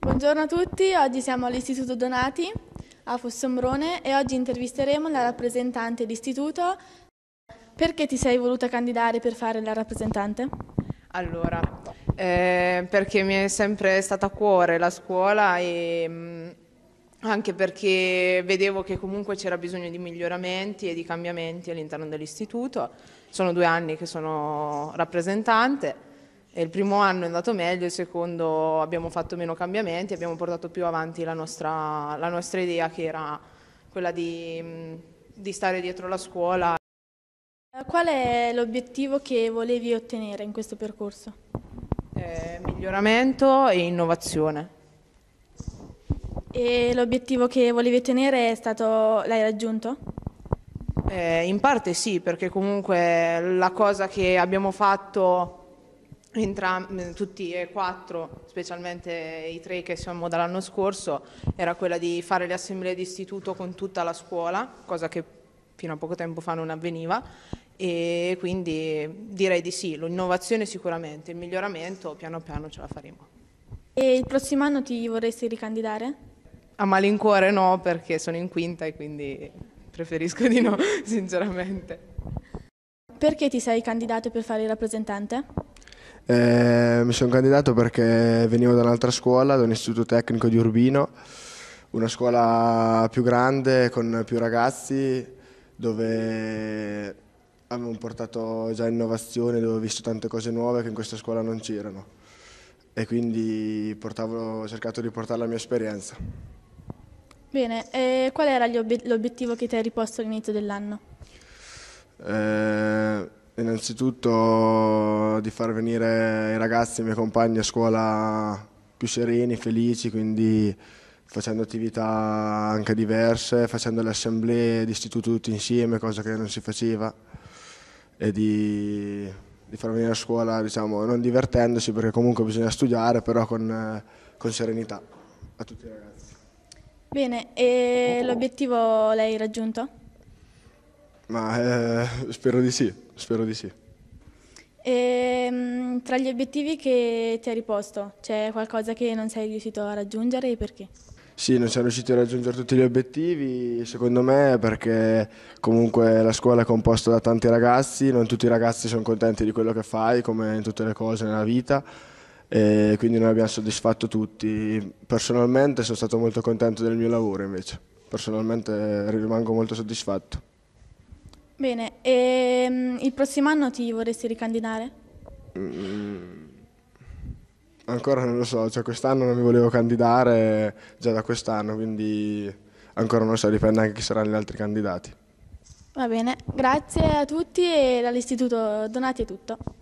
Buongiorno a tutti, oggi siamo all'Istituto Donati a Fossombrone e oggi intervisteremo la rappresentante d'istituto. Perché ti sei voluta candidare per fare la rappresentante? Allora, eh, perché mi è sempre stata a cuore la scuola e mm, anche perché vedevo che comunque c'era bisogno di miglioramenti e di cambiamenti all'interno dell'istituto. Sono due anni che sono rappresentante e il primo anno è andato meglio, il secondo abbiamo fatto meno cambiamenti, abbiamo portato più avanti la nostra, la nostra idea che era quella di, di stare dietro la scuola. Qual è l'obiettivo che volevi ottenere in questo percorso? Eh, miglioramento e innovazione e l'obiettivo che volevi ottenere è stato, l'hai raggiunto? Eh, in parte sì, perché comunque la cosa che abbiamo fatto entram- mm, tutti e quattro, specialmente i tre che siamo dall'anno scorso, era quella di fare le assemblee di istituto con tutta la scuola, cosa che fino a poco tempo fa non avveniva, e quindi direi di sì, l'innovazione sicuramente, il miglioramento piano piano ce la faremo. E il prossimo anno ti vorresti ricandidare? A malincuore no, perché sono in quinta e quindi preferisco di no, sinceramente. Perché ti sei candidato per fare il rappresentante? Eh, mi sono candidato perché venivo da un'altra scuola, da un istituto tecnico di Urbino, una scuola più grande, con più ragazzi, dove avevo portato già innovazione, dove ho visto tante cose nuove che in questa scuola non c'erano e quindi portavo, ho cercato di portare la mia esperienza. Bene, e eh, qual era l'obiettivo che ti hai riposto all'inizio dell'anno? Eh, innanzitutto di far venire i ragazzi, i miei compagni a scuola più sereni, felici, quindi facendo attività anche diverse, facendo le assemblee di istituto tutti insieme, cosa che non si faceva, e di, di far venire a scuola, diciamo, non divertendosi perché comunque bisogna studiare, però con, eh, con serenità a tutti i ragazzi. Bene, e oh. l'obiettivo l'hai raggiunto? Ma, eh, spero di sì, spero di sì. E, ehm, tra gli obiettivi che ti hai riposto, c'è qualcosa che non sei riuscito a raggiungere e perché? Sì, non siamo riusciti a raggiungere tutti gli obiettivi, secondo me, perché comunque la scuola è composta da tanti ragazzi, non tutti i ragazzi sono contenti di quello che fai, come in tutte le cose nella vita e quindi noi abbiamo soddisfatto tutti. Personalmente sono stato molto contento del mio lavoro invece, personalmente rimango molto soddisfatto. Bene, e ehm, il prossimo anno ti vorresti ricandidare? Mm, ancora non lo so, cioè quest'anno non mi volevo candidare già da quest'anno, quindi ancora non lo so, dipende anche chi saranno gli altri candidati. Va bene, grazie a tutti e dall'Istituto Donati è tutto.